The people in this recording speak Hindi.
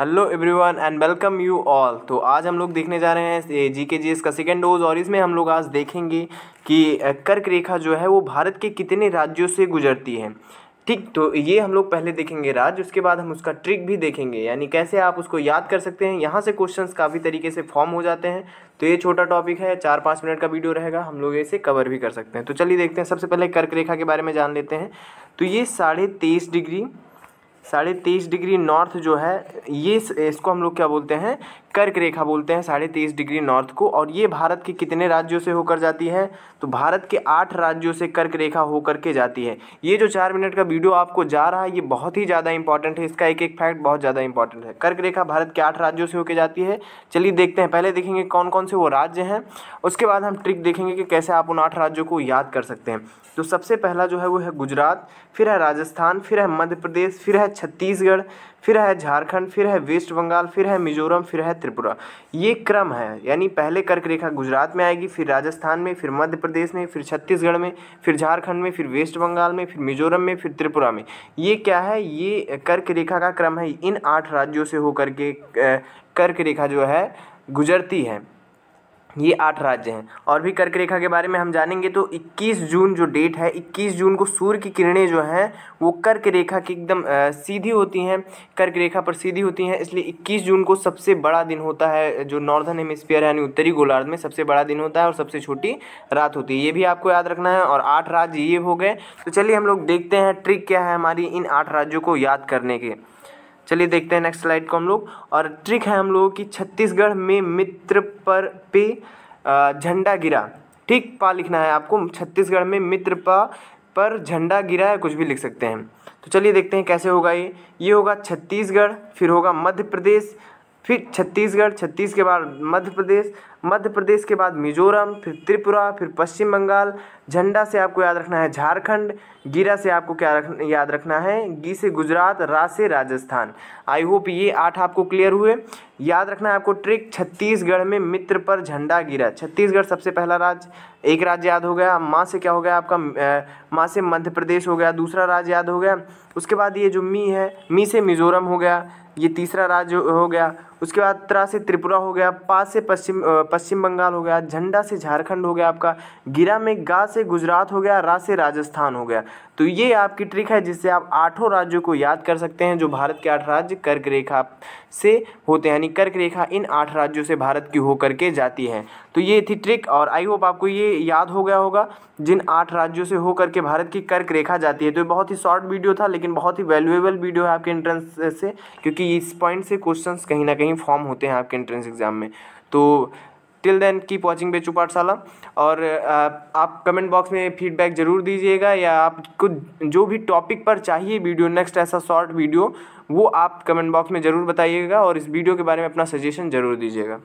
hello everyone and welcome you all तो आज हम लोग देखने जा रहे हैं जी के जी एस का सेकेंड डोज और इसमें हम लोग आज देखेंगे कि कर्क रेखा जो है वो भारत के कितने राज्यों से गुजरती है ठीक तो ये हम लोग पहले देखेंगे राज्य उसके बाद हम उसका ट्रिक भी देखेंगे यानी कैसे आप उसको याद कर सकते हैं यहाँ से क्वेश्चंस काफ़ी तरीके से फॉर्म हो जाते हैं तो ये छोटा टॉपिक है चार पाँच मिनट का वीडियो रहेगा हम लोग इसे कवर भी कर सकते हैं तो चलिए देखते हैं सबसे पहले कर्क रेखा के बारे में जान लेते हैं तो ये साढ़े तेईस डिग्री साढ़े तेईस डिग्री नॉर्थ जो है ये इसको हम लोग क्या बोलते हैं कर्क रेखा बोलते हैं साढ़े तेईस डिग्री नॉर्थ को और ये भारत के कितने राज्यों से होकर जाती है तो भारत के आठ राज्यों से कर्क रेखा होकर के जाती है ये जो चार मिनट का वीडियो आपको जा रहा है ये बहुत ही ज़्यादा इंपॉर्टेंट है इसका एक एक फैक्ट बहुत ज़्यादा इंपॉर्टेंट है कर्क रेखा भारत के आठ राज्यों से होकर जाती है चलिए देखते हैं पहले देखेंगे कौन कौन से वो राज्य हैं उसके बाद हम ट्रिक देखेंगे कि कैसे आप उन आठ राज्यों को याद कर सकते हैं तो सबसे पहला जो है वो है गुजरात फिर है राजस्थान फिर है मध्य प्रदेश फिर है छत्तीसगढ़ फिर है झारखंड फिर है वेस्ट बंगाल फिर है मिजोरम फिर है त्रिपुरा ये क्रम है यानी पहले कर्क रेखा गुजरात में आएगी फिर राजस्थान में फिर मध्य प्रदेश में फिर छत्तीसगढ़ में फिर झारखंड में फिर वेस्ट बंगाल में फिर मिजोरम में फिर त्रिपुरा में ये क्या है ये कर्क रेखा का क्रम है इन आठ राज्यों से होकर के कर्क रेखा जो है गुजरती है ये आठ राज्य हैं और भी कर्क रेखा के बारे में हम जानेंगे तो 21 जून जो डेट है 21 जून को सूर्य की किरणें जो हैं वो कर्क रेखा की एकदम सीधी होती हैं कर्क रेखा पर सीधी होती हैं इसलिए 21 जून को सबसे बड़ा दिन होता है जो नॉर्दर्न हेमिस्फीयर यानी उत्तरी गोलार्ध में सबसे बड़ा दिन होता है और सबसे छोटी रात होती है ये भी आपको याद रखना है और आठ राज्य ये हो गए तो चलिए हम लोग देखते हैं ट्रिक क्या है हमारी इन आठ राज्यों को याद करने के चलिए देखते हैं नेक्स्ट स्लाइड को हम लोग और ट्रिक है हम लोगों की छत्तीसगढ़ में मित्र पर पे झंडा गिरा ठीक पा लिखना है आपको छत्तीसगढ़ में मित्र पा पर झंडा गिरा या कुछ भी लिख सकते हैं तो चलिए देखते हैं कैसे होगा ये ये होगा छत्तीसगढ़ फिर होगा मध्य प्रदेश फिर छत्तीसगढ़ छत्तीस के बाद मध्य प्रदेश मध्य प्रदेश के बाद मिजोरम फिर त्रिपुरा फिर पश्चिम बंगाल झंडा से आपको याद रखना है झारखंड गिरा से आपको क्या रख याद रखना है गी से गुजरात रा से राजस्थान आई होप ये आठ आपको क्लियर हुए याद रखना है आपको ट्रिक छत्तीसगढ़ में मित्र पर झंडा गिरा छत्तीसगढ़ सबसे पहला राज्य एक राज्य याद हो गया माँ से क्या हो गया आपका माँ से मध्य प्रदेश हो गया दूसरा राज्य याद हो गया उसके बाद ये जो मी है मी से मिजोरम हो गया ये तीसरा राज्य हो गया उसके बाद त्रा से त्रिपुरा हो गया पा से पश्चिम पश्चिम बंगाल हो गया झंडा से झारखंड हो गया आपका गिरा में गा से गुजरात हो गया रा से राजस्थान हो गया तो ये आपकी ट्रिक है जिससे आप आठों राज्यों को याद कर सकते हैं जो भारत के आठ राज्य कर्क रेखा से होते हैं यानी कर्क रेखा इन आठ राज्यों से भारत की होकर के जाती है तो ये थी ट्रिक और आई होप आपको ये याद हो गया होगा जिन आठ राज्यों से होकर के भारत की कर्क रेखा जाती है तो बहुत ही शॉर्ट वीडियो था लेकिन बहुत ही वैल्यूएबल वीडियो है आपके एंट्रेंस से क्योंकि इस पॉइंट से क्वेश्चंस कहीं ना कहीं फॉर्म होते हैं आपके एंट्रेंस एग्ज़ाम में तो टिल देन कीप वॉचिंग बेचू पाठशाला और आप कमेंट बॉक्स में फीडबैक ज़रूर दीजिएगा या आपको जो भी टॉपिक पर चाहिए वीडियो नेक्स्ट ऐसा शॉर्ट वीडियो वो आप कमेंट बॉक्स में ज़रूर बताइएगा और इस वीडियो के बारे में अपना सजेशन ज़रूर दीजिएगा